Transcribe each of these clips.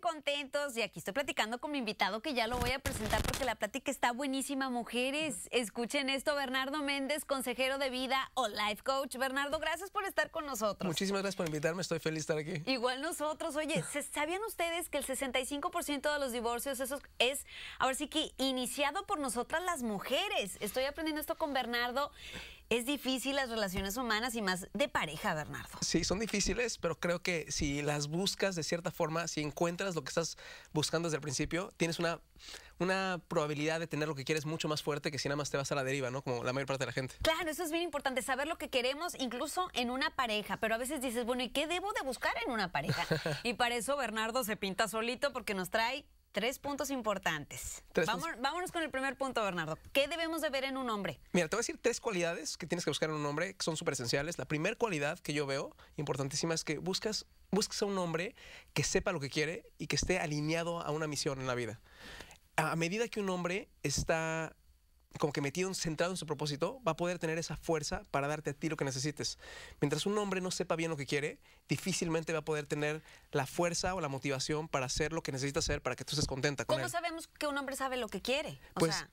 contentos y aquí estoy platicando con mi invitado que ya lo voy a presentar porque la plática está buenísima, mujeres. Escuchen esto, Bernardo Méndez, consejero de vida o life coach. Bernardo, gracias por estar con nosotros. Muchísimas gracias por invitarme, estoy feliz de estar aquí. Igual nosotros, oye, ¿sabían ustedes que el 65% de los divorcios eso es, ahora sí que iniciado por nosotras las mujeres? Estoy aprendiendo esto con Bernardo es difícil las relaciones humanas y más de pareja, Bernardo. Sí, son difíciles, pero creo que si las buscas de cierta forma, si encuentras lo que estás buscando desde el principio, tienes una, una probabilidad de tener lo que quieres mucho más fuerte que si nada más te vas a la deriva, ¿no? Como la mayor parte de la gente. Claro, eso es bien importante, saber lo que queremos incluso en una pareja, pero a veces dices, bueno, ¿y qué debo de buscar en una pareja? y para eso Bernardo se pinta solito porque nos trae Tres puntos importantes. Vámonos con el primer punto, Bernardo. ¿Qué debemos de ver en un hombre? Mira, te voy a decir tres cualidades que tienes que buscar en un hombre, que son súper esenciales. La primera cualidad que yo veo, importantísima, es que buscas, a un hombre que sepa lo que quiere y que esté alineado a una misión en la vida. A medida que un hombre está como que metido, centrado en su propósito, va a poder tener esa fuerza para darte a ti lo que necesites. Mientras un hombre no sepa bien lo que quiere, difícilmente va a poder tener la fuerza o la motivación para hacer lo que necesita hacer para que tú estés contenta con ¿Cómo sabemos que un hombre sabe lo que quiere? pues,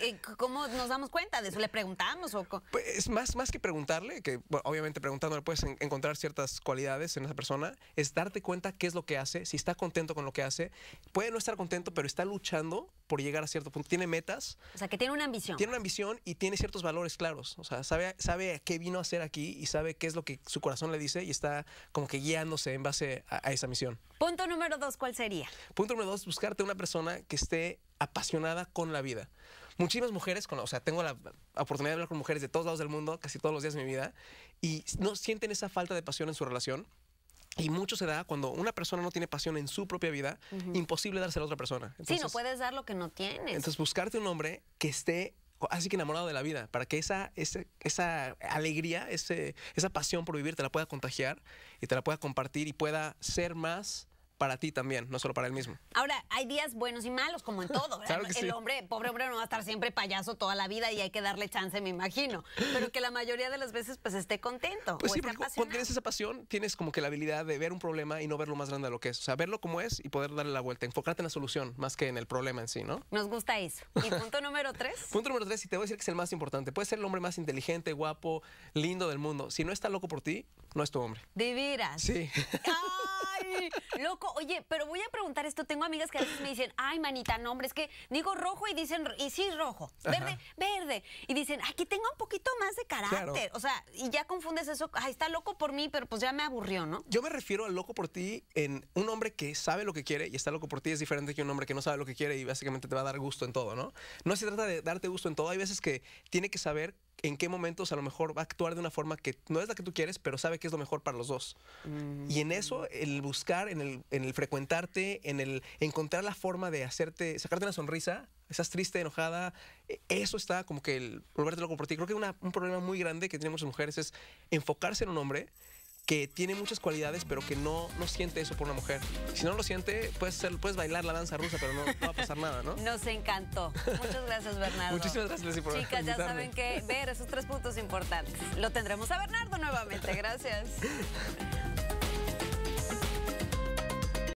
eh, ¿cómo nos damos cuenta de eso? ¿Le preguntamos? O pues, más, más que preguntarle, que obviamente preguntándole puedes encontrar ciertas cualidades en esa persona, es darte cuenta qué es lo que hace, si está contento con lo que hace. Puede no estar contento, pero está luchando por llegar a cierto punto. Tiene metas. O sea, que tiene una tiene una ambición y tiene ciertos valores claros. O sea, sabe, sabe a qué vino a hacer aquí y sabe qué es lo que su corazón le dice y está como que guiándose en base a, esa misión. Punto número dos, ¿cuál sería? Punto número dos, buscarte una persona que esté apasionada con la vida. Muchísimas mujeres, con, o sea, tengo la oportunidad de hablar con mujeres de todos lados del mundo, casi todos los días de mi vida, y no sienten esa falta de pasión en su relación y mucho se da cuando una persona no tiene pasión en su propia vida, imposible dársela a otra persona. sí, no puedes dar lo que no tienes. Entonces, buscarte un hombre que esté así que enamorado de la vida, para que esa, esa, esa alegría, ese, esa pasión por vivir te la pueda contagiar y te la pueda compartir y pueda ser más para ti también, no solo para él mismo. Ahora, hay días buenos y malos, como en todo. el hombre, pobre hombre, no va a estar siempre payaso toda la vida y hay que darle chance, me imagino. Pero que la mayoría de las veces, pues, esté contento. Pues sí, cuando tienes esa pasión, tienes como que la habilidad de ver un problema y no verlo más grande de lo que es. O sea, verlo como es y poder darle la vuelta, enfocarte en la solución más que en el problema en sí, ¿no? Nos gusta eso. ¿Y punto número tres? punto número tres, y te voy a decir que es el más importante. Puede ser el hombre más inteligente, guapo, lindo del mundo. Si no está loco por ti, no es tu hombre. ¿De veras? Sí. ¡Ay! Loco Oye, pero voy a preguntar esto. Tengo amigas que a veces me dicen, ay, manita, no, hombre, es que digo rojo y dicen, y sí, rojo. Verde, verde. Y dicen, ay, que tenga un poquito más de carácter. O sea, y ya confundes eso, ay, está loco por mí, pero pues ya me aburrió, ¿no? Yo me refiero al loco por ti en un hombre que sabe lo que quiere y está loco por ti es diferente que un hombre que no sabe lo que quiere y básicamente te va a dar gusto en todo, ¿no? No se trata de darte gusto en todo. Hay veces que tiene que saber en qué momentos a lo mejor va a actuar de una forma que no es la que tú quieres, pero sabe que es lo mejor para los dos. Y en eso, mm. el buscar, en el, frecuentarte, en el encontrar la forma de hacerte, sacarte una sonrisa, estás triste, enojada, e, eso está como que el volverte loco por ti. Creo que un problema muy grande que tenemos las mujeres es enfocarse en un hombre que tiene muchas cualidades, pero que no, no siente eso por una mujer. Si no lo siente, puedes, ser, bailar la danza rusa, pero no, va a pasar nada, ¿no? Nos encantó. Muchas gracias, Bernardo. Muchísimas gracias, por Chicas, ya saben que ver esos tres puntos importantes. Lo tendremos a Bernardo nuevamente. Gracias.